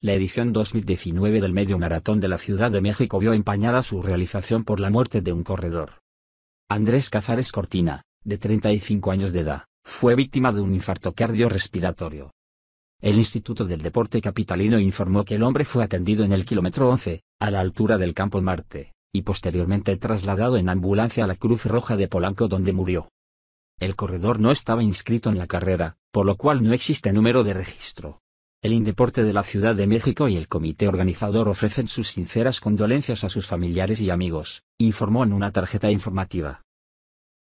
La edición 2019 del Medio Maratón de la Ciudad de México vio empañada su realización por la muerte de un corredor. Andrés Cazares Cortina, de 35 años de edad, fue víctima de un infarto cardiorrespiratorio. El Instituto del Deporte Capitalino informó que el hombre fue atendido en el kilómetro 11, a la altura del Campo Marte, y posteriormente trasladado en ambulancia a la Cruz Roja de Polanco donde murió. El corredor no estaba inscrito en la carrera, por lo cual no existe número de registro el Indeporte de la Ciudad de México y el comité organizador ofrecen sus sinceras condolencias a sus familiares y amigos, informó en una tarjeta informativa.